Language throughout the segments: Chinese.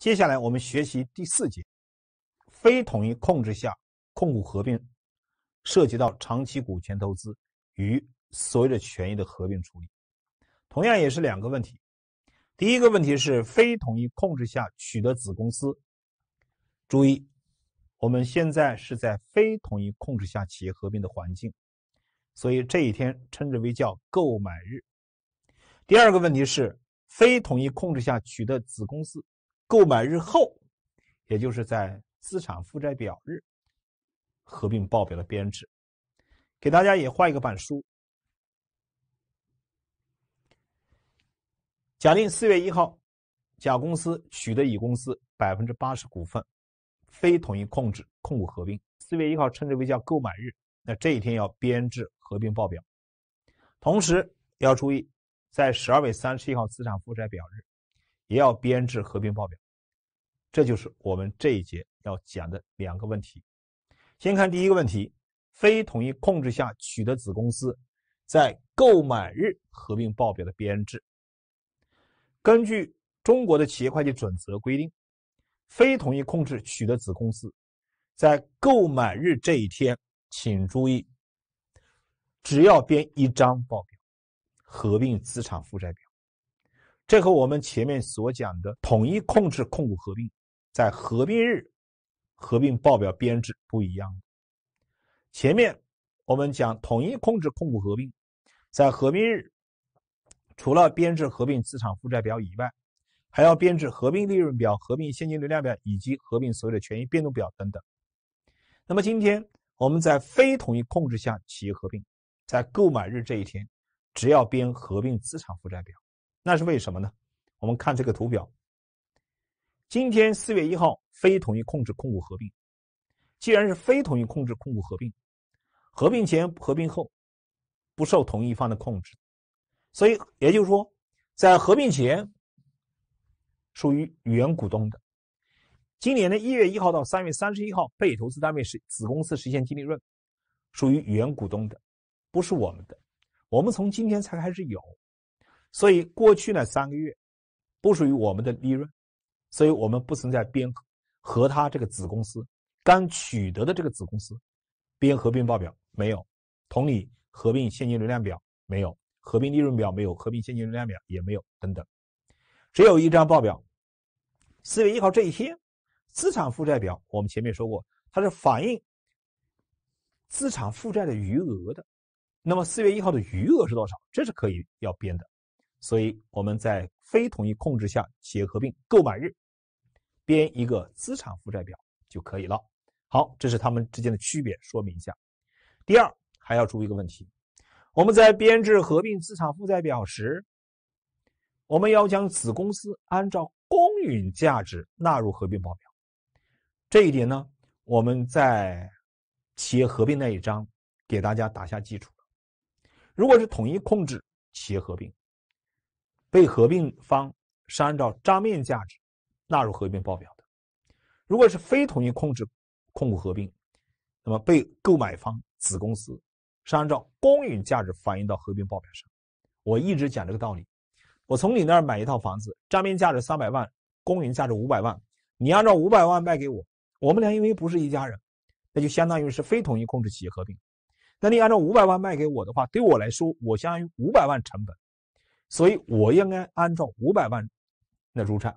接下来我们学习第四节，非统一控制下控股合并涉及到长期股权投资与所有的权益的合并处理，同样也是两个问题。第一个问题是非统一控制下取得子公司，注意我们现在是在非统一控制下企业合并的环境，所以这一天称之为叫购买日。第二个问题是非统一控制下取得子公司。购买日后，也就是在资产负债表日，合并报表的编制，给大家也画一个板书。假定四月一号，甲公司取得乙公司百分之八十股份，非同一控制控股合并。四月一号称之为叫购买日，那这一天要编制合并报表，同时要注意在十二月三十一号资产负债表日。也要编制合并报表，这就是我们这一节要讲的两个问题。先看第一个问题：非统一控制下取得子公司在购买日合并报表的编制。根据中国的企业会计准则规定，非统一控制取得子公司在购买日这一天，请注意，只要编一张报表，合并资产负债表。这和我们前面所讲的统一控制控股合并，在合并日，合并报表编制不一样。前面我们讲统一控制控股合并，在合并日，除了编制合并资产负债表以外，还要编制合并利润表、合并现金流量表以及合并所有的权益变动表等等。那么今天我们在非统一控制下企业合并，在购买日这一天，只要编合并资产负债表。那是为什么呢？我们看这个图表。今天四月一号，非统一控制控股合并。既然是非统一控制控股合并，合并前、合并后不受同一方的控制，所以也就是说，在合并前属于原股东的。今年的一月一号到三月三十一号，被投资单位是子公司实现净利润，属于原股东的，不是我们的。我们从今天才开始有。所以过去呢三个月不属于我们的利润，所以我们不存在编和他这个子公司刚取得的这个子公司编合并报表没有，同理合并现金流量表没有，合并利润表没有，合并现金流量表也没有等等，只有一张报表，四月一号这一天，资产负债表我们前面说过，它是反映资产负债的余额的，那么四月一号的余额是多少？这是可以要编的。所以我们在非同一控制下企业合并购买日编一个资产负债表就可以了。好，这是他们之间的区别，说明一下。第二，还要注意一个问题：我们在编制合并资产负债表时，我们要将子公司按照公允价值纳入合并报表。这一点呢，我们在企业合并那一章给大家打下基础。如果是统一控制企业合并。被合并方是按照账面价值纳入合并报表的，如果是非同一控制控股合并，那么被购买方子公司是按照公允价值反映到合并报表上。我一直讲这个道理，我从你那儿买一套房子，账面价值三百万，公允价值五百万，你按照五百万卖给我，我们俩因为不是一家人，那就相当于是非同一控制企业合并，那你按照五百万卖给我的话，对我来说，我相当于五百万成本。所以我应该按照五百万的入账，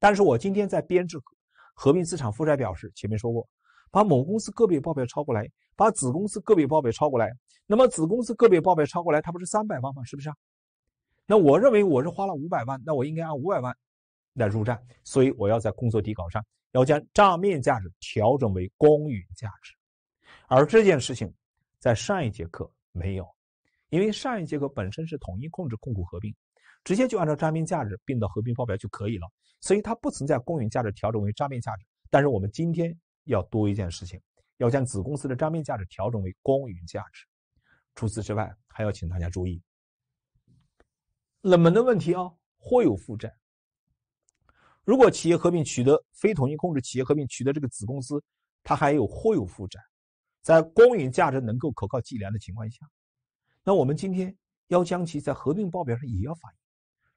但是我今天在编制合并资产负债表时，前面说过，把某公司个别报表抄过来，把子公司个别报表抄过来，那么子公司个别报表抄过来，它不是三百万吗？是不是啊？那我认为我是花了五百万，那我应该按五百万来入账，所以我要在工作底稿上要将账面价值调整为公允价值，而这件事情在上一节课没有。因为上一节课本身是统一控制控股合并，直接就按照账面价值并到合并报表就可以了，所以它不存在公允价值调整为账面价值。但是我们今天要多一件事情，要将子公司的账面价值调整为公允价值。除此之外，还要请大家注意，冷门的问题啊，或有负债。如果企业合并取得非统一控制企业合并取得这个子公司，它还有或有负债，在公允价值能够可靠计量的情况下。那我们今天要将其在合并报表上也要反映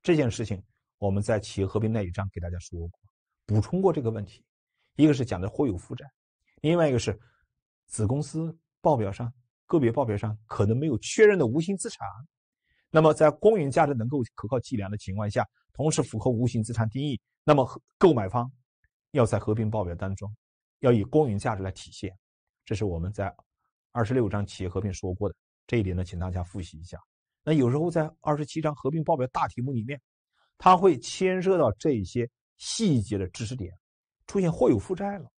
这件事情，我们在企业合并那一章给大家说过，补充过这个问题，一个是讲的或有负债，另外一个是子公司报表上个别报表上可能没有确认的无形资产，那么在公允价值能够可靠计量的情况下，同时符合无形资产定义，那么购买方要在合并报表当中要以公允价值来体现，这是我们在二十六章企业合并说过的。这一点呢，请大家复习一下。那有时候在二十七章合并报表大题目里面，它会牵涉到这些细节的知识点，出现或有负债了，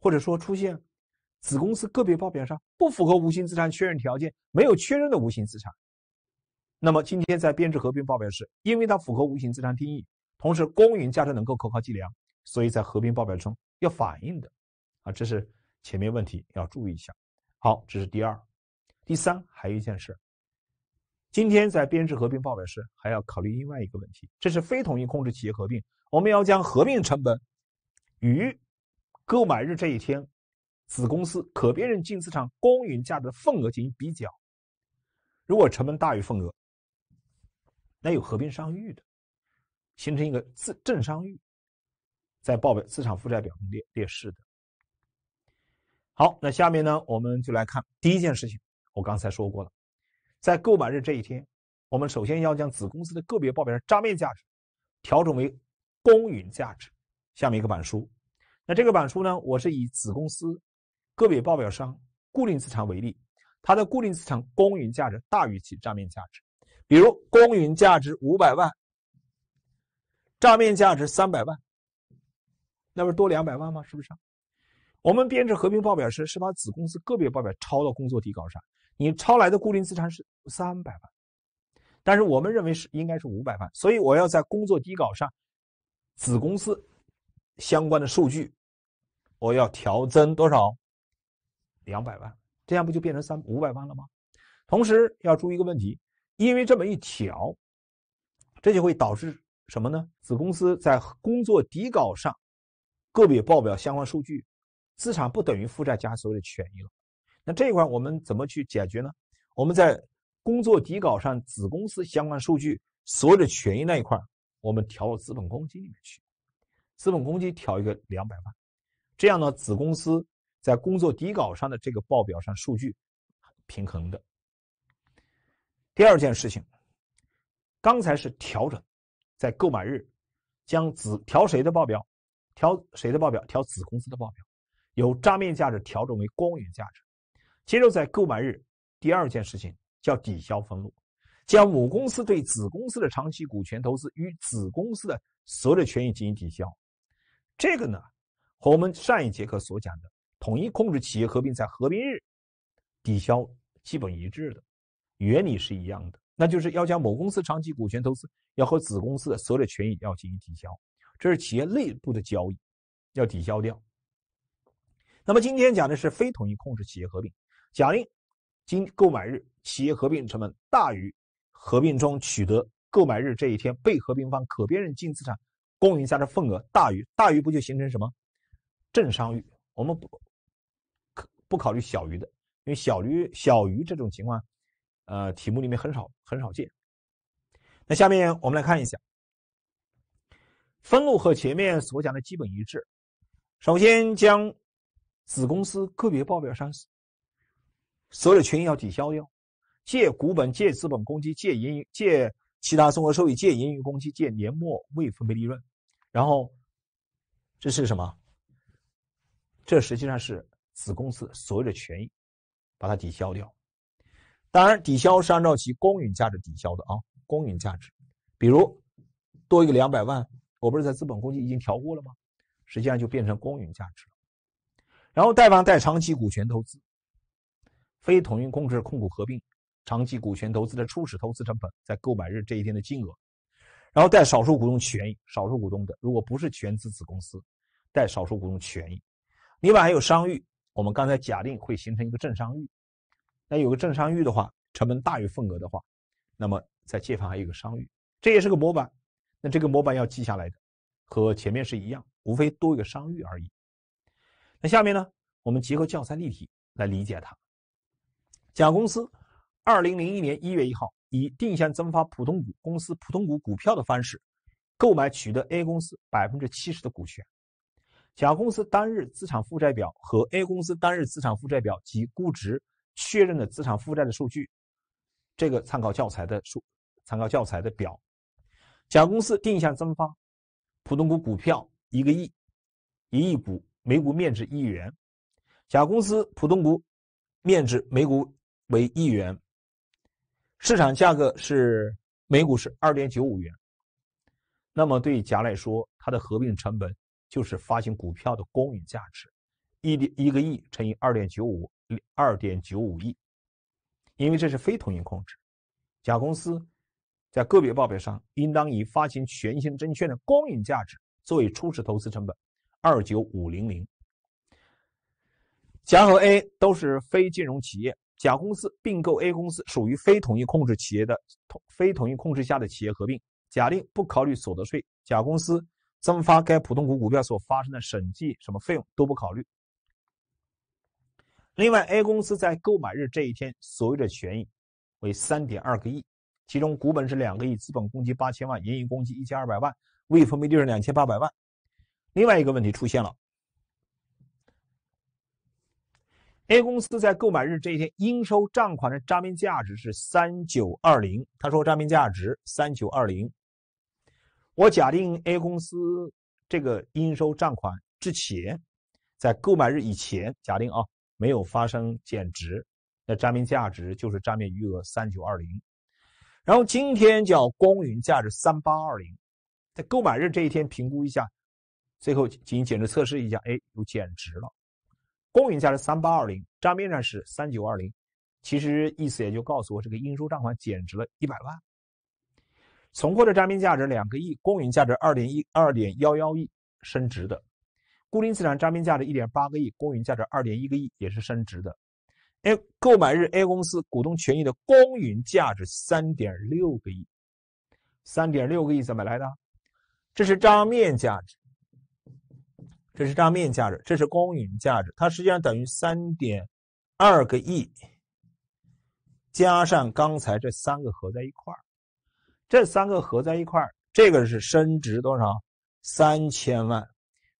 或者说出现子公司个别报表上不符合无形资产确认条件、没有确认的无形资产。那么今天在编制合并报表时，因为它符合无形资产定义，同时公允价值能够可靠计量，所以在合并报表中要反映的。啊，这是前面问题要注意一下。好，这是第二。第三，还有一件事，今天在编制合并报表时，还要考虑另外一个问题，这是非统一控制企业合并，我们要将合并成本与购买日这一天子公司可辨认净资产公允价的份额进行比较，如果成本大于份额，那有合并商誉的，形成一个自正商誉，在报表资产负债表中列列示的。好，那下面呢，我们就来看第一件事情。我刚才说过了，在购买日这一天，我们首先要将子公司的个别报表账面价值调整为公允价值。下面一个板书，那这个板书呢，我是以子公司个别报表上固定资产为例，它的固定资产公允价值大于其账面价值，比如公允价值五百万，账面价值三百万，那不是多两百万吗？是不是？我们编制合并报表时，是把子公司个别报表抄到工作底稿上。你抄来的固定资产是三百万，但是我们认为是应该是五百万，所以我要在工作底稿上，子公司相关的数据，我要调增多少？两百万，这样不就变成三五百万了吗？同时要注意一个问题，因为这么一调，这就会导致什么呢？子公司在工作底稿上，个别报表相关数据，资产不等于负债加所有的权益了。那这一块我们怎么去解决呢？我们在工作底稿上子公司相关数据所有的权益那一块，我们调到资本公积里面去，资本公积调一个两百万，这样呢，子公司在工作底稿上的这个报表上数据平衡的。第二件事情，刚才是调整，在购买日将子调谁的报表？调谁的报表？调子公司的报表，由账面价值调整为公允价值。接着在购买日，第二件事情叫抵消分录，将母公司对子公司的长期股权投资与子公司的所有者权益进行抵消。这个呢，和我们上一节课所讲的统一控制企业合并在合并日抵消基本一致的，原理是一样的，那就是要将某公司长期股权投资要和子公司的所有者权益要进行抵消，这是企业内部的交易，要抵消掉。那么今天讲的是非统一控制企业合并。假定，今购买日企业合并成本大于合并中取得购买日这一天被合并方可辨认净资产公允价值份额大于大于不就形成什么正商誉？我们不不考虑小于的，因为小于小于这种情况，呃，题目里面很少很少见。那下面我们来看一下，分录和前面所讲的基本一致。首先将子公司个别报表上。所有的权益要抵消掉，借股本、借资本公积、借盈余、借其他综合收益、借盈余公积、借年末未分配利润，然后这是什么？这实际上是子公司所有的权益，把它抵消掉。当然，抵消是按照其公允价值抵消的啊，公允价值。比如多一个两百万，我不是在资本公积已经调过了吗？实际上就变成公允价值了。然后贷方贷长期股权投资。非统一控制控股合并长期股权投资的初始投资成本在购买日这一天的金额，然后带少数股东权益，少数股东的如果不是全资子公司，带少数股东权益，另外还有商誉，我们刚才假定会形成一个正商誉，那有个正商誉的话，成本大于份额的话，那么在借方还有个商誉，这也是个模板，那这个模板要记下来的，和前面是一样，无非多一个商誉而已。那下面呢，我们结合教材例题来理解它。甲公司，二零零一年一月一号以定向增发普通股公司普通股股票的方式，购买取得 A 公司百分之七十的股权。甲公司单日资产负债表和 A 公司单日资产负债表及估值确认的资产负债的数据，这个参考教材的数，参考教材的表。甲公司定向增发普通股股票一个亿，一亿股，每股面值一元。甲公司普通股面值每股。为一元，市场价格是每股是二点九五元，那么对甲来说，它的合并成本就是发行股票的公允价值，一点一个亿乘以二点九五，二点九五亿，因为这是非同一控制，甲公司在个别报表上应当以发行全新证券的公允价值作为初始投资成本，二九五零零。甲和 A 都是非金融企业。甲公司并购 A 公司属于非统一控制企业的同非统一控制下的企业合并。假定不考虑所得税，甲公司增发该普通股股票所发生的审计什么费用都不考虑。另外，A 公司在购买日这一天所有的权益为三点二个亿，其中股本是两个亿，资本公积八千万，盈余公积一千二百万，未分配利润两千八百万。另外一个问题出现了。A 公司在购买日这一天，应收账款的账面价值是三九二零。他说账面价值三九二零。我假定 A 公司这个应收账款之前，在购买日以前，假定啊没有发生减值，那账面价值就是账面余额三九二零。然后今天叫公允价值三八二零，在购买日这一天评估一下，最后进行减值测试一下，哎，有减值了。公允价值三八二零，账面上是三九二零，其实意思也就告诉我这个应收账款减值了一百万。存货的账面价值两个亿，公允价值二点一二点幺幺亿，升值的；固定资产账面价值一点八个亿，公允价值二点一个亿，也是升值的。A 购买日 A 公司股东权益的公允价值三点六个亿，三点六个亿怎么来的？这是账面价值。这是账面价值，这是公允价值，它实际上等于三点二个亿，加上刚才这三个合在一块这三个合在一块这个是升值多少？三千万，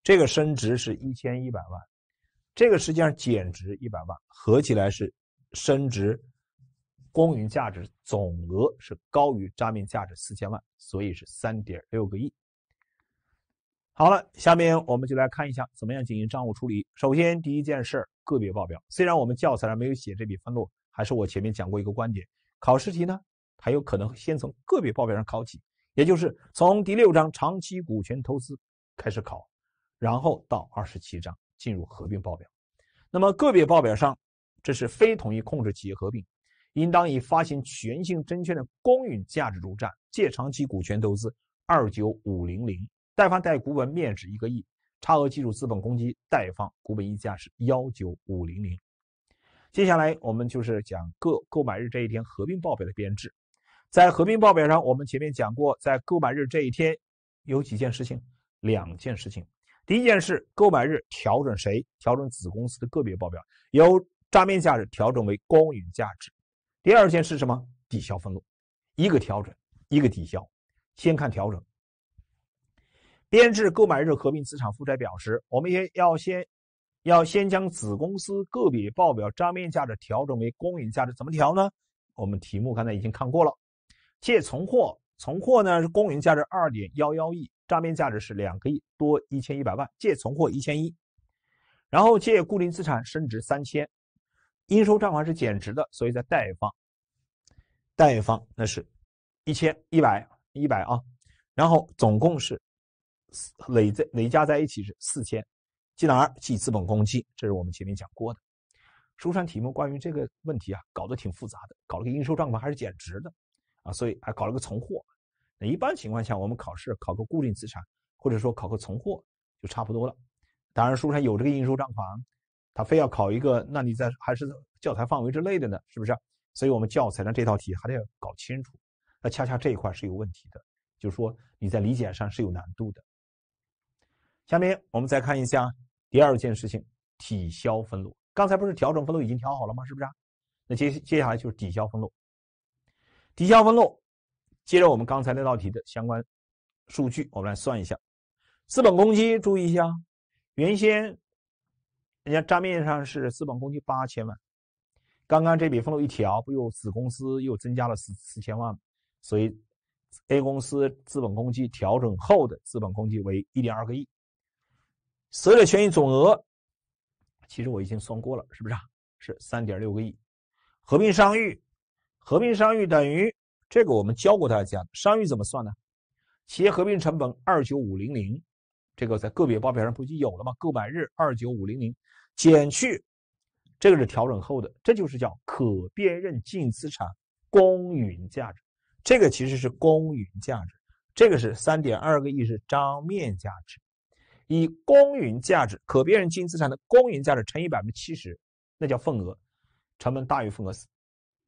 这个升值是一千一百万，这个实际上减值一百万，合起来是升值，公允价值总额是高于账面价值四千万，所以是三点六个亿。好了，下面我们就来看一下怎么样进行账务处理。首先，第一件事儿，个别报表。虽然我们教材上没有写这笔分录，还是我前面讲过一个观点：考试题呢，还有可能先从个别报表上考起，也就是从第六章长期股权投资开始考，然后到二十七章进入合并报表。那么个别报表上，这是非同一控制企业合并，应当以发行权性证券的公允价值入账，借长期股权投资29500。贷方贷股本面值一个亿，差额计入资本公积。贷方股本溢价是幺九五零零。接下来我们就是讲各购买日这一天合并报表的编制。在合并报表上，我们前面讲过，在购买日这一天有几件事情，两件事情。第一件事，购买日调整谁？调整子公司的个别报表，由账面价值调整为公允价值。第二件是什么？抵消分录，一个调整，一个抵消。先看调整。编制购买日合并资产负债表时，我们也要先，要先将子公司个别报表账面价值调整为公允价值。怎么调呢？我们题目刚才已经看过了。借存货，存货呢是公允价值二点幺幺亿，账面价值是两个亿多一千一百万，借存货一千一。然后借固定资产升值三千，应收账款是减值的，所以在贷方。贷方那是，一千一百一百啊。然后总共是。累在累加在一起是四千，记哪儿记资本公积？这是我们前面讲过的。书上题目关于这个问题啊，搞得挺复杂的，搞了个应收账款还是减值的，啊，所以还搞了个存货。那一般情况下，我们考试考个固定资产，或者说考个存货就差不多了。当然书上有这个应收账款，他非要考一个，那你在还是教材范围之内的呢？是不是？所以我们教材上这道题还得要搞清楚。那恰恰这一块是有问题的，就是说你在理解上是有难度的。下面我们再看一下第二件事情：抵消分录。刚才不是调整分录已经调好了吗？是不是？那接接下来就是抵消分录。抵消分录，接着我们刚才那道题的相关数据，我们来算一下资本公积。注意一下，原先人家账面上是资本公积八千万，刚刚这笔分录一调，不又子公司又增加了四四千万吗？所以 A 公司资本公积调整后的资本公积为一点二个亿。所有权益总额，其实我已经算过了，是不是？是三点六个亿。合并商誉，合并商誉等于这个我们教过大家，商誉怎么算呢？企业合并成本二九五零零，这个在个别报表上不就有了吗？购买日二九五零零减去这个是调整后的，这就是叫可辨认净资产公允价值。这个其实是公允价值，这个是三点二个亿是账面价值。以公允价值可辨认净资产的公允价值乘以百分之七十，那叫份额，成本大于份额四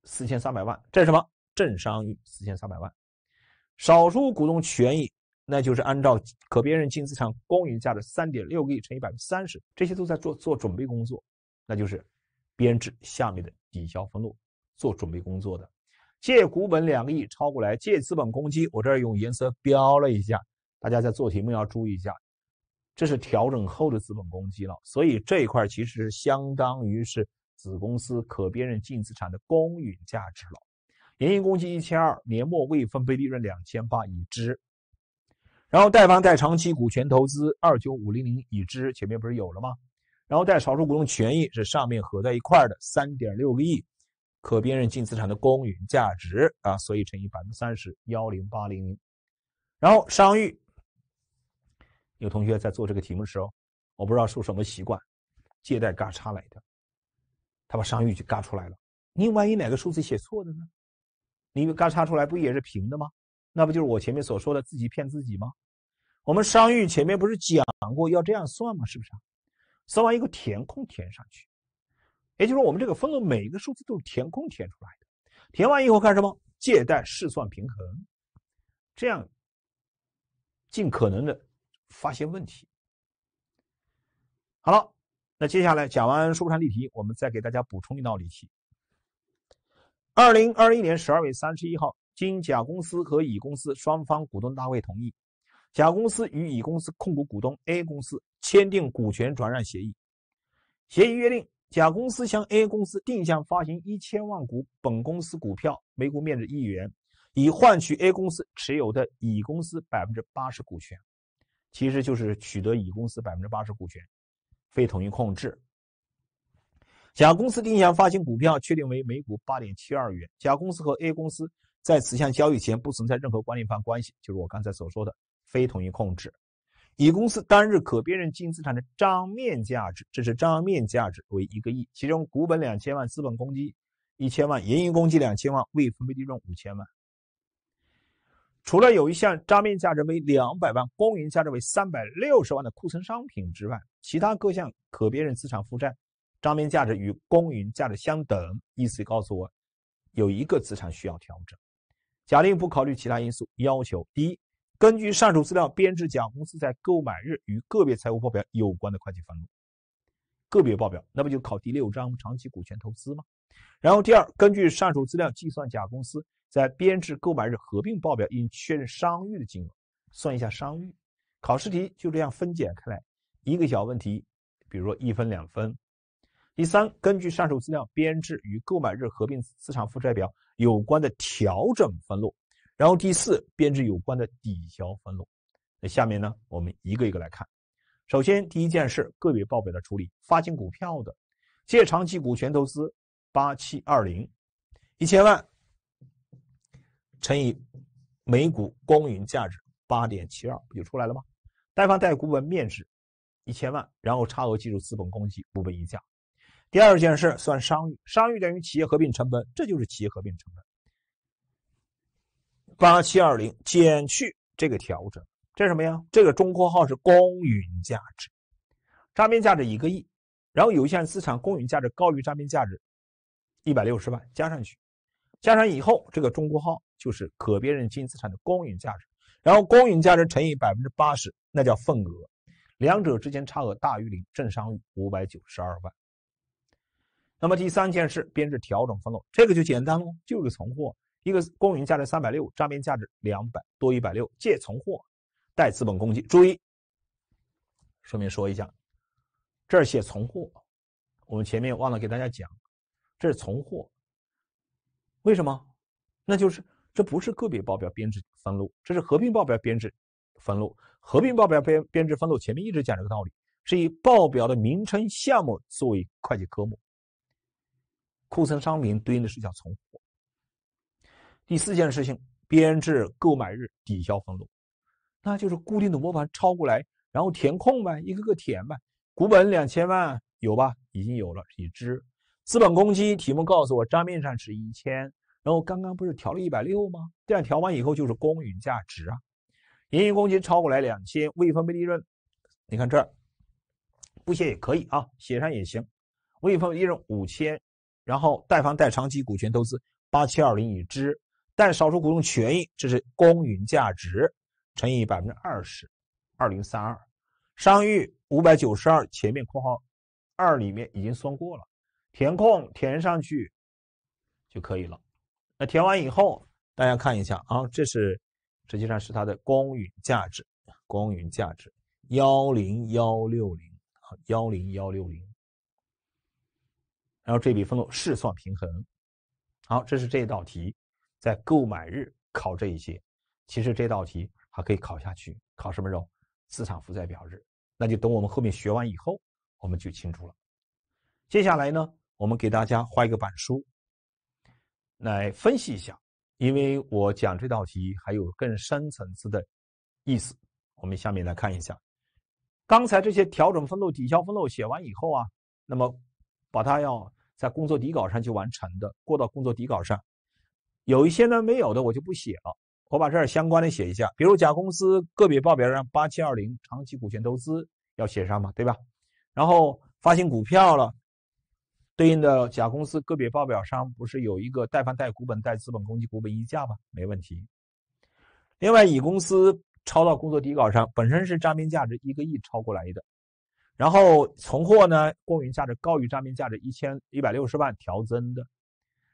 四千三百万，这是什么？正商誉四千三百万，少数股东权益那就是按照可辨认净资产公允价值三点六个亿乘以百分之三十，这些都在做做准备工作，那就是编制下面的抵消分录做准备工作的，借股本两个亿抄过来，借资本公积，我这儿用颜色标了一下，大家在做题目要注意一下。这是调整后的资本公积了，所以这一块其实相当于是子公司可辨认净资产的公允价值了。年一公积一千二，年末未分配利润两千八，已知。然后贷方在长期股权投资二九五零零，已知前面不是有了吗？然后在少数股东权益是上面合在一块的三点六个亿，可辨认净资产的公允价值啊，所以乘以百分之三十，幺零八零零。然后商誉。有同学在做这个题目时，候，我不知道是什么习惯，借贷嘎叉来的，他把商誉就嘎出来了。你万一哪个数字写错了呢？你嘎叉出来不也是平的吗？那不就是我前面所说的自己骗自己吗？我们商誉前面不是讲过要这样算吗？是不是算完以后填空填上去，也就是说我们这个分额每一个数字都是填空填出来的。填完以后干什么？借贷试算平衡，这样尽可能的。发现问题。好了，那接下来讲完书上例题，我们再给大家补充一道例题。二零二一年十二月三十一号，经甲公司和乙公司双方股东大会同意，甲公司与乙公司控股股东 A 公司签订股权转让协议，协议约定，甲公司向 A 公司定向发行一千万股本公司股票，每股面值一元，以换取 A 公司持有的乙公司百分之八十股权。其实就是取得乙公司百分之八十股权，非统一控制。甲公司定向发行股票，确定为每股八点七二元。甲公司和 A 公司在此项交易前不存在任何关联方关系，就是我刚才所说的非统一控制。乙公司当日可辨认净资产的账面价值，这是账面价值为一个亿，其中股本两千万，资本公积一千万，盈余公积两千万，未分配利润五千万。除了有一项账面价值为两百万、公允价值为三百六十万的库存商品之外，其他各项可辨认资产、负债，账面价值与公允价值相等。意思告诉我，有一个资产需要调整。假定不考虑其他因素，要求：第一，根据上述资料编制甲公司在购买日与个别财务报表有关的会计分录；个别报表，那不就考第六章长期股权投资吗？然后第二，根据上述资料计算甲公司。在编制购买日合并报表应确认商誉的金额，算一下商誉。考试题就这样分解开来，一个小问题，比如说一分两分。第三，根据上述资料编制与购买日合并资产负债表有关的调整分录，然后第四，编制有关的抵消分录。那下面呢，我们一个一个来看。首先，第一件事，个别报表的处理，发行股票的，借长期股权投资八七二零一千万。乘以每股公允价值八点七二，不就出来了吗？贷方贷股本面值一千万，然后差额计入资本公积股本溢价。第二件事算商誉，商誉等于企业合并成本，这就是企业合并成本八七二零减去这个调整，这什么呀？这个中括号是公允价值，账面价值一个亿，然后有限资产公允价值高于账面价值一百六十万加上去，加上以后这个中括号。就是可辨认净资产的公允价值，然后公允价值乘以百分之八十，那叫份额，两者之间差额大于零，正商誉五百九十二万。那么第三件事，编制调整分录，这个就简单喽，就是存货，一个公允价值三百六，账面价值两百多一百六，借存货，贷资本公积。注意，顺便说一下，这儿写存货，我们前面忘了给大家讲，这是存货，为什么？那就是。这不是个别报表编制分录，这是合并报表编制分录。合并报表编编制分录前面一直讲这个道理，是以报表的名称项目作为会计科目。库存商品对应的是叫存货。第四件事情，编制购买日抵消分录，那就是固定的模板抄过来，然后填空呗，一个个填呗。股本两千万有吧？已经有了，已知。资本公积题目告诉我账面上是一千。然后刚刚不是调了一百六吗？这样调完以后就是公允价值啊。盈余公积超过来两千，未分配利润，你看这儿不写也可以啊，写上也行。未分配利润五千，然后贷方贷长期股权投资八七二零已知，但少数股东权益这是公允价值乘以百分之二十，二零三二，商誉五百九十二，前面括号二里面已经算过了，填空填上去就可以了。那填完以后，大家看一下啊，这是实际上是它的公允价值，公允价值幺零幺六零，幺零幺六零。然后这笔分录试算平衡，好，这是这道题在购买日考这一些。其实这道题还可以考下去，考什么肉？资产负债表日，那就等我们后面学完以后，我们就清楚了。接下来呢，我们给大家画一个板书。来分析一下，因为我讲这道题还有更深层次的意思。我们下面来看一下，刚才这些调整分录、抵消分录写完以后啊，那么把它要在工作底稿上去完成的，过到工作底稿上。有一些呢没有的，我就不写了。我把这儿相关的写一下，比如甲公司个别报表上八七二零长期股权投资要写上嘛，对吧？然后发行股票了。对应的甲公司个别报表上不是有一个代方贷股本贷资本公积股本溢价吗？没问题。另外乙公司抄到工作底稿上，本身是账面价值一个亿抄过来的，然后存货呢公允价值高于账面价值一千一百六十万调增的，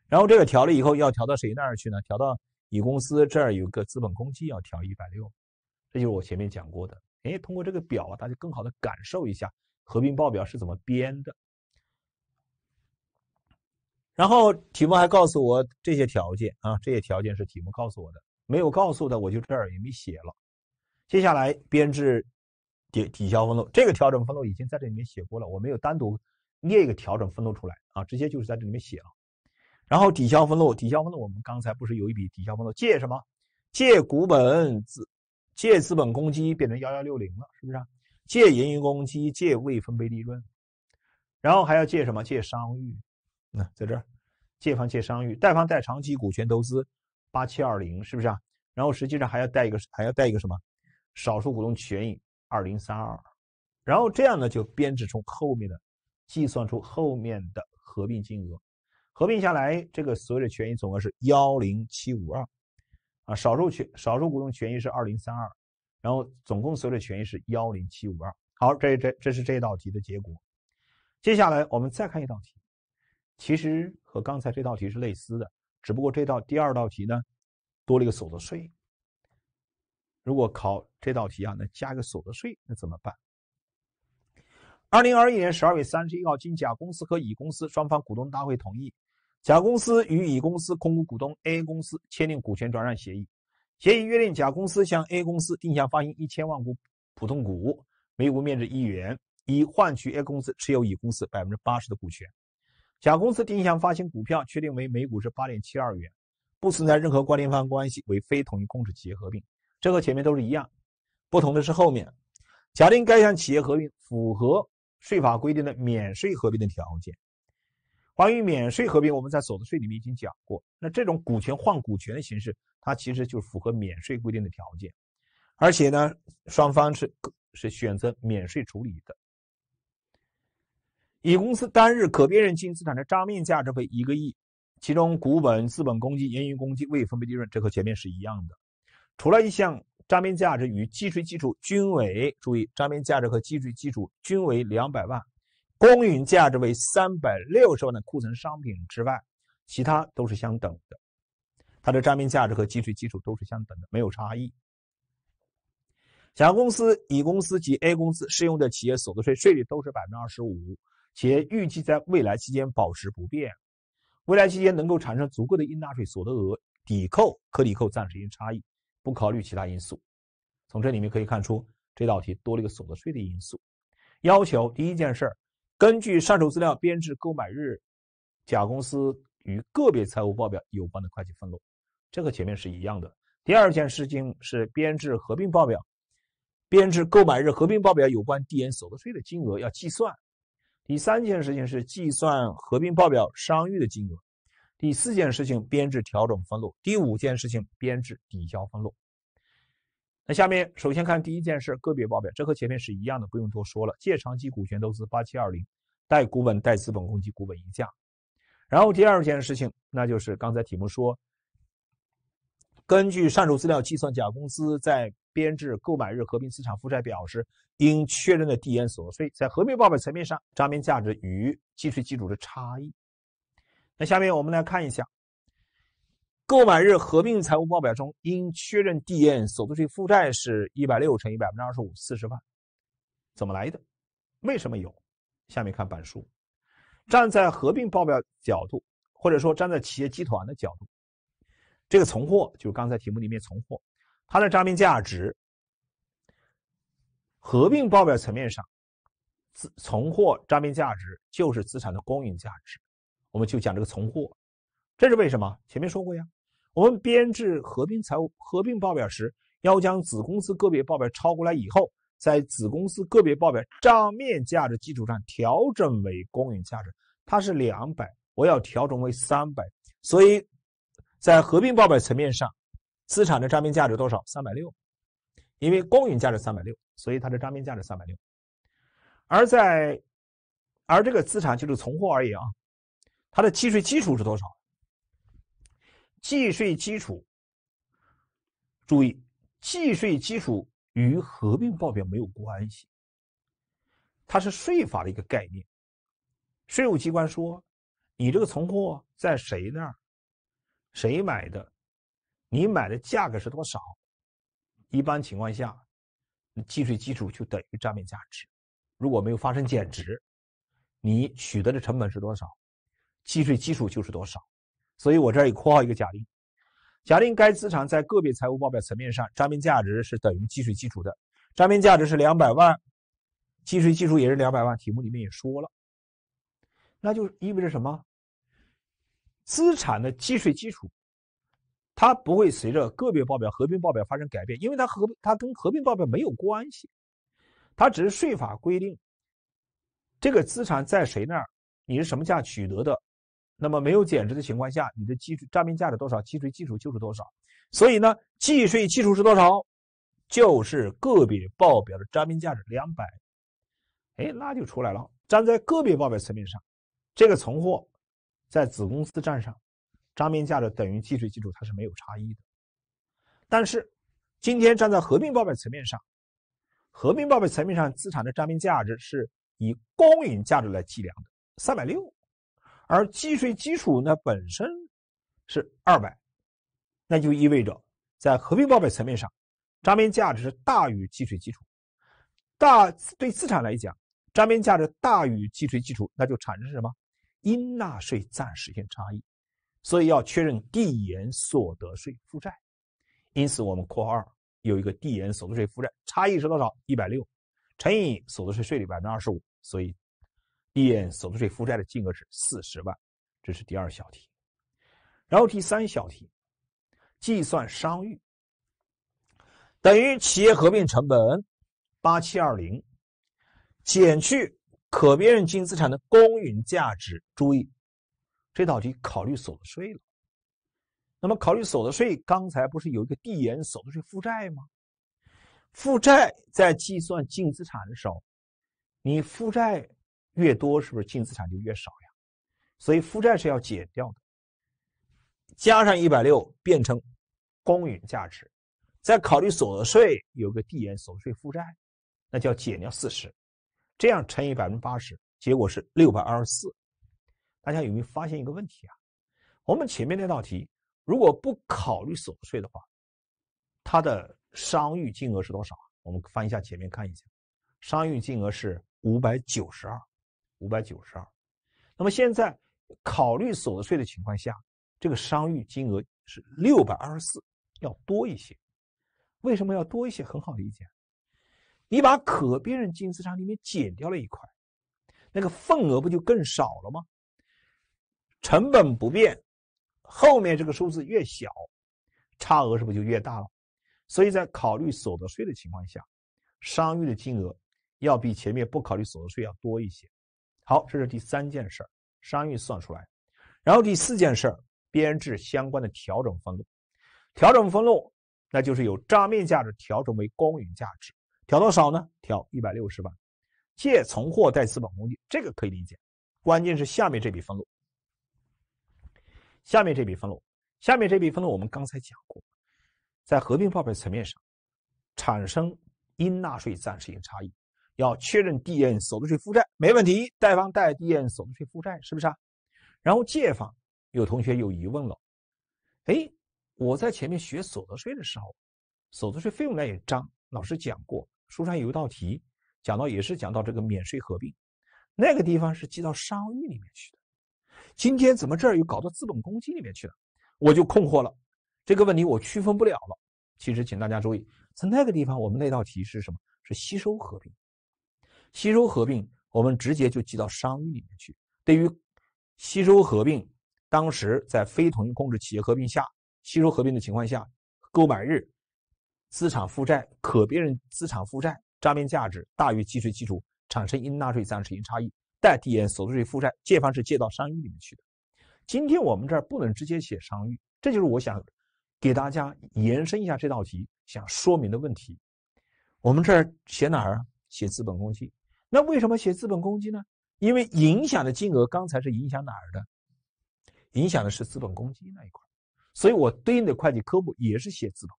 然后这个调了以后要调到谁那儿去呢？调到乙公司这儿有个资本公积要调一百六，这就是我前面讲过的。哎，通过这个表啊，大家更好的感受一下合并报表是怎么编的。然后题目还告诉我这些条件啊，这些条件是题目告诉我的，没有告诉的我就这儿也没写了。接下来编制抵抵消分录，这个调整分录已经在这里面写过了，我没有单独列一个调整分录出来啊，直接就是在这里面写了。然后抵消分录，抵消分录我们刚才不是有一笔抵消分录借什么？借股本资，借资本公积变成幺幺六零了，是不是？借盈余公积，借未分配利润，然后还要借什么？借商誉。那在这儿，借方借商誉，贷方贷长期股权投资八七二零，是不是啊？然后实际上还要贷一个，还要贷一个什么？少数股东权益二零三二，然后这样呢就编制出后面的，计算出后面的合并金额，合并下来这个所有的权益总额是幺零七五二，啊，少数权少数股东权益是二零三二，然后总共所有的权益是幺零七五二。好，这这这是这道题的结果。接下来我们再看一道题。其实和刚才这道题是类似的，只不过这道第二道题呢，多了一个所得税。如果考这道题啊，那加一个所得税，那怎么办？二零二一年十二月三十一号，经甲公司和乙公司双方股东大会同意，甲公司与乙公司控股股东 A 公司签订股权转让协议，协议约定甲公司向 A 公司定向发行一千万股普通股，每股面值一元，以换取 A 公司持有乙公司百分之八十的股权。甲公司定向发行股票，确定为每股是八点七二元，不存在任何关联方关系，为非同一控制企业合并。这和前面都是一样，不同的是后面。假定该项企业合并符合税法规定的免税合并的条件。关于免税合并，我们在所得税里面已经讲过。那这种股权换股权的形式，它其实就是符合免税规定的条件，而且呢，双方是是选择免税处理的。乙公司单日可辨认净资产的账面价值为一个亿，其中股本、资本公积、盈余公积、未分配利润，这和前面是一样的。除了一项账面价值与计税基础均为，注意账面价值和计税基础均为两百万、公允价值为三百六十万的库存商品之外，其他都是相等的。它的账面价值和计税基础都是相等的，没有差异。甲公司、乙公司及 A 公司适用的企业所得税税率都是百分之二十五。且预计在未来期间保持不变，未来期间能够产生足够的应纳税所得额抵扣可抵扣暂时性差异，不考虑其他因素。从这里面可以看出，这道题多了一个所得税的因素。要求第一件事儿，根据上述资料编制购买日甲公司与个别财务报表有关的会计分录，这和前面是一样的。第二件事情是编制合并报表，编制购买日合并报表有关递延所得税的金额要计算。第三件事情是计算合并报表商誉的金额，第四件事情编制调整分录，第五件事情编制抵消分录。那下面首先看第一件事，个别报表，这和前面是一样的，不用多说了。借长期股权投资八七二零，贷股本、贷资本公积、股本溢价。然后第二件事情，那就是刚才题目说。根据上述资料计算，甲公司在编制购买日合并资产负债表时，应确认的递延所得税在合并报表层面上账面价值与计税基础的差异。那下面我们来看一下，购买日合并财务报表中应确认递延所得税负债是一百六乘以百分之二十五，四十万，怎么来的？为什么有？下面看板书，站在合并报表角度，或者说站在企业集团的角度。这个存货就是刚才题目里面存货，它的账面价值，合并报表层面上，资存货账面价值就是资产的公允价值。我们就讲这个存货，这是为什么？前面说过呀，我们编制合并财务合并报表时，要将子公司个别报表抄过来以后，在子公司个别报表账面价值基础上调整为公允价值，它是两百，我要调整为三百，所以。在合并报表层面上，资产的账面价值多少？三百六，因为公允价值三百六，所以它的账面价值三百六。而在而这个资产就是存货而已啊，它的计税基础是多少？计税基础，注意，计税基础与合并报表没有关系，它是税法的一个概念。税务机关说，你这个存货在谁那儿？谁买的？你买的价格是多少？一般情况下，计税基础就等于账面价值。如果没有发生减值，你取得的成本是多少？计税基础就是多少。所以我这儿有括号一个假定，假定该资产在个别财务报表层面上账面价值是等于计税基础的，账面价值是两百万，计税基础也是两百万。题目里面也说了，那就意味着什么？资产的计税基础，它不会随着个别报表、合并报表发生改变，因为它合它跟合并报表没有关系，它只是税法规定，这个资产在谁那儿，你是什么价取得的，那么没有减值的情况下，你的计础账面价值多少，计税基础就是多少。所以呢，计税基础是多少，就是个别报表的账面价值两百，哎，那就出来了。站在个别报表层面上，这个存货。在子公司账上，账面价值等于计税基础，它是没有差异的。但是，今天站在合并报表层面上，合并报表层面上资产的账面价值是以公允价值来计量的三百六，而计税基础呢本身是二百，那就意味着在合并报表层面上，账面价值是大于计税基础。大对资产来讲，账面价值大于计税基础，那就产生什么？应纳税暂时性差异，所以要确认递延所得税负债。因此，我们括号二有一个递延所得税负债差异是多少？一百六乘以所得税税率百分之二十五，所以递延所得税负债的金额是四十万。这是第二小题。然后第三小题，计算商誉等于企业合并成本八七二零减去。可辨认净资产的公允价值，注意这道题考虑所得税了。那么考虑所得税，刚才不是有一个递延所得税负债吗？负债在计算净资产的时候，你负债越多，是不是净资产就越少呀？所以负债是要减掉的。加上一百六变成公允价值，再考虑所得税有个递延所得税负债，那就要减掉四十。这样乘以百分之八十，结果是六百二十四。大家有没有发现一个问题啊？我们前面那道题如果不考虑所得税的话，它的商誉金额是多少？我们翻一下前面看一下，商誉金额是五百九十二，五百九十二。那么现在考虑所得税的情况下，这个商誉金额是六百二十四，要多一些。为什么要多一些？很好理解。你把可辨认净资产里面减掉了一块，那个份额不就更少了吗？成本不变，后面这个数字越小，差额是不是就越大了？所以在考虑所得税的情况下，商誉的金额要比前面不考虑所得税要多一些。好，这是第三件事儿，商誉算出来。然后第四件事儿，编制相关的调整分录，调整分录，那就是由账面价值调整为公允价值。调多少呢？调一百六十万，借存货贷资本公积，这个可以理解。关键是下面这笔分录，下面这笔分录，下面这笔分录我们刚才讲过，在合并报表层面上产生应纳税暂时性差异，要确认递延所得税负债，没问题。贷方贷递延所得税负债，是不是啊？然后借方，有同学有疑问了，哎，我在前面学所得税的时候，所得税费用那一章老师讲过。书上有一道题，讲到也是讲到这个免税合并，那个地方是记到商誉里面去的。今天怎么这儿又搞到资本公积里面去了？我就困惑了。这个问题我区分不了了。其实，请大家注意，在那个地方，我们那道题是什么？是吸收合并。吸收合并，我们直接就记到商誉里面去。对于吸收合并，当时在非统一控制企业合并下，吸收合并的情况下，购买日。资产负债可辨认资产负债账面价值大于计税基础，产生应纳税暂时性差异，代递延所得税负债借方是借到商誉里面去的。今天我们这儿不能直接写商誉，这就是我想给大家延伸一下这道题想说明的问题。我们这儿写哪儿啊？写资本公积。那为什么写资本公积呢？因为影响的金额刚才是影响哪儿的？影响的是资本公积那一块，所以我对应的会计科目也是写资本。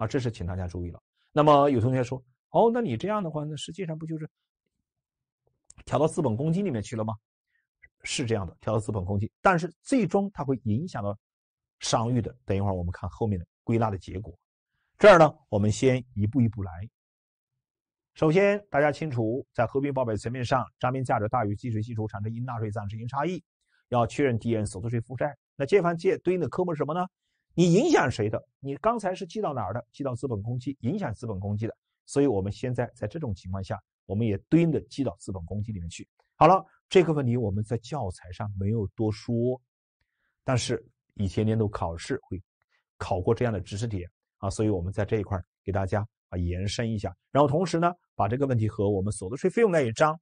啊，这是请大家注意了。那么有同学说，哦，那你这样的话，那实际上不就是调到资本公积里面去了吗？是这样的，调到资本公积，但是最终它会影响到商誉的。等一会儿我们看后面的归纳的结果。这儿呢，我们先一步一步来。首先，大家清楚，在合并报表层面上，账面价值大于计税基础，产生应纳税暂时性差异，要确认递延所得税负债。那借方借对应的科目是什么呢？你影响谁的？你刚才是记到哪儿的？记到资本公积，影响资本公积的。所以，我们现在在这种情况下，我们也对应的记到资本公积里面去。好了，这个问题我们在教材上没有多说，但是以前年度考试会考过这样的知识点啊。所以，我们在这一块给大家啊延伸一下，然后同时呢，把这个问题和我们所得税费用那一章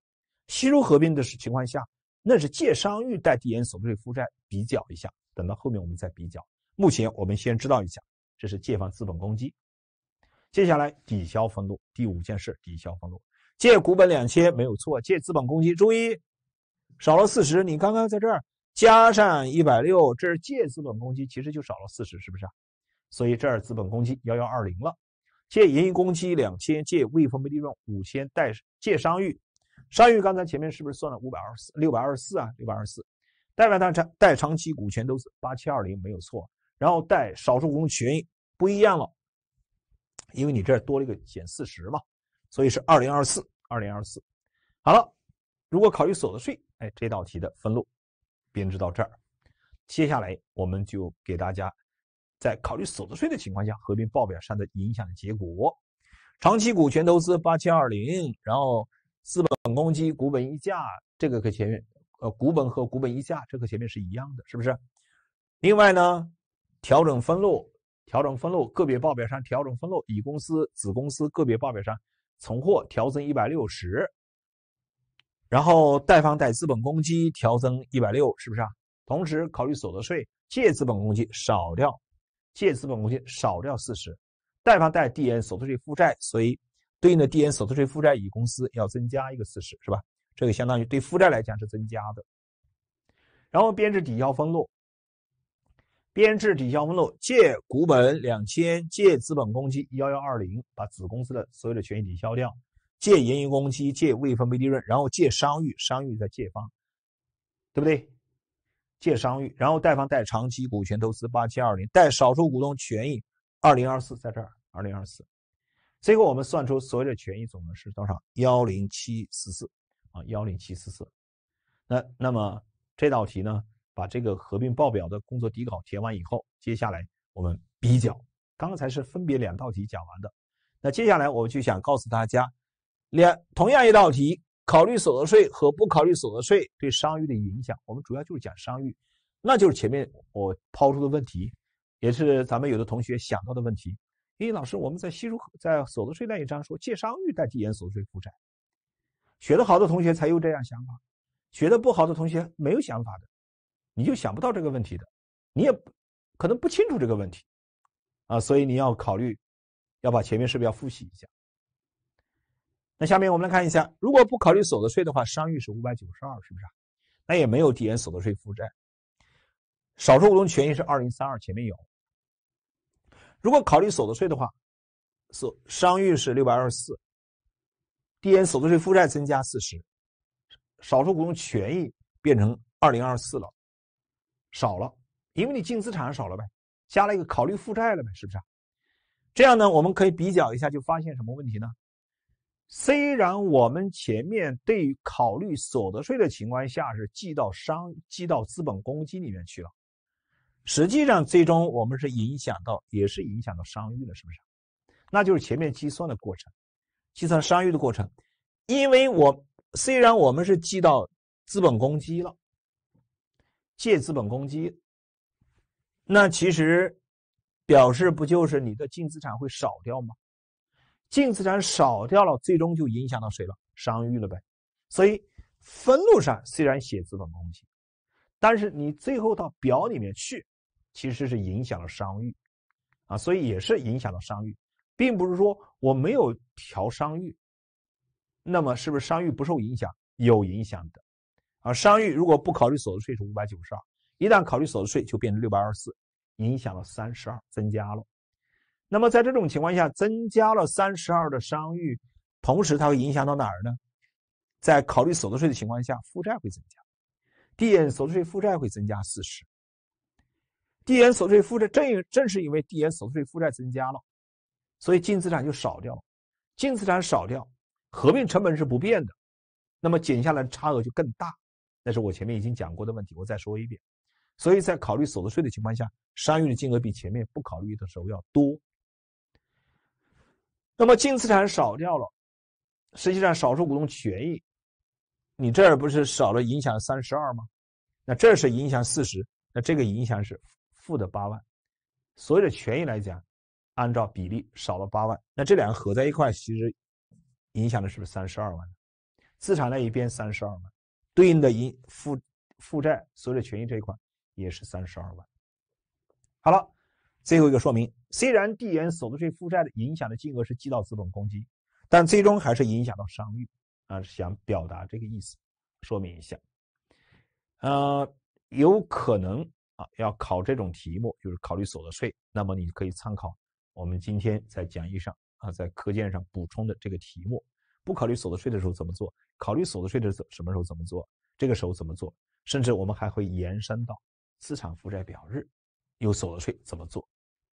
吸收合并的是情况下，那是借商誉贷递延所得税负债比较一下，等到后面我们再比较。目前我们先知道一下，这是借方资本公积。接下来抵消分录，第五件事，抵消分录，借股本两千没有错，借资本公积，注意少了四十，你刚刚在这儿加上一百六，这是借资本公积，其实就少了四十，是不是啊？所以这儿资本公积幺幺二零了，借盈余公积两千，借未分配利润五千，贷借商誉，商誉刚才前面是不是算了五百二十四六百二十四啊？六百二十四，代表资产贷长期股权都是八七二零没有错。然后带少数股东权益不一样了，因为你这多了一个减四十嘛，所以是二零二四，二零二四。好了，如果考虑所得税，哎，这道题的分录编制到这儿，接下来我们就给大家在考虑所得税的情况下，合并报表上的影响结果。长期股权投资八七二零，然后资本公积股本溢价，这个和前面呃股本和股本溢价，这和前面是一样的，是不是？另外呢？调整分录，调整分录，个别报表上调整分录，乙公司子公司个别报表上存货调增一百六十，然后贷方贷资本公积调增一百六，是不是啊？同时考虑所得税，借资本公积少掉，借资本公积少掉四十，贷方贷递延所得税负债，所以对应的递延所得税负债乙公司要增加一个四十，是吧？这个相当于对负债来讲是增加的，然后编制抵消分录。编制抵消目录，借股本两千，借资本公积幺幺二零，把子公司的所有的权益抵消掉，借盈余公积，借未分配利润，然后借商誉，商誉再借方，对不对？借商誉，然后贷方贷长期股权投资八七二零，贷少数股东权益二零二四，在这儿二零二四，最后我们算出所有的权益总额是多少？幺零七四四啊，幺零七四四。那那么这道题呢？把这个合并报表的工作底稿填完以后，接下来我们比较。刚才是分别两道题讲完的，那接下来我就想告诉大家，两同样一道题，考虑所得税和不考虑所得税对商誉的影响，我们主要就是讲商誉，那就是前面我抛出的问题，也是咱们有的同学想到的问题。为老师，我们在收在所得税那一章说借商誉代替延所得税负债，学得好的同学才有这样想法，学得不好的同学没有想法的。你就想不到这个问题的，你也可能不清楚这个问题，啊，所以你要考虑，要把前面是不是要复习一下？那下面我们来看一下，如果不考虑所得税的话，商誉是五百九十二，是不是？那也没有递延所得税负债，少数股东权益是二零三二，前面有。如果考虑所得税的话，所商誉是六百二十四，递延所得税负债增加四十，少数股东权益变成二零二四了。少了，因为你净资产少了呗，加了一个考虑负债了呗，是不是这样呢，我们可以比较一下，就发现什么问题呢？虽然我们前面对考虑所得税的情况下是记到商记到资本公积里面去了，实际上最终我们是影响到也是影响到商誉了，是不是？那就是前面计算的过程，计算商誉的过程，因为我虽然我们是记到资本公积了。借资本公积，那其实表示不就是你的净资产会少掉吗？净资产少掉了，最终就影响到谁了？商誉了呗。所以分录上虽然写资本公积，但是你最后到表里面去，其实是影响了商誉啊。所以也是影响了商誉，并不是说我没有调商誉，那么是不是商誉不受影响？有影响的。啊，商誉如果不考虑所得税是五百九十二，一旦考虑所得税就变成六百二十四，影响了三十二，增加了。那么在这种情况下，增加了三十二的商誉，同时它会影响到哪儿呢？在考虑所得税的情况下，负债会增加，递延所得税负债会增加四十。递延所得税负债正正是因为递延所得税负债增加了，所以净资产就少掉，净资产少掉，合并成本是不变的，那么减下来差额就更大。那是我前面已经讲过的问题，我再说一遍。所以在考虑所得税的情况下，商誉的金额比前面不考虑的时候要多。那么净资产少掉了，实际上少数股东权益，你这儿不是少了影响三十二吗？那这是影响四十，那这个影响是负的八万。所有的权益来讲，按照比例少了八万。那这两个合在一块，其实影响的是不是三十二万？资产那一边三十二万。对应的营负负债所有者权益这一块也是三十二万。好了，最后一个说明，虽然递延所得税负债的影响的金额是记到资本公积，但最终还是影响到商誉啊，想表达这个意思，说明一下。呃，有可能啊要考这种题目，就是考虑所得税，那么你可以参考我们今天在讲义上啊，在课件上补充的这个题目，不考虑所得税的时候怎么做。考虑所得税的什么时候怎么做？这个时候怎么做？甚至我们还会延伸到资产负债表日有所得税怎么做？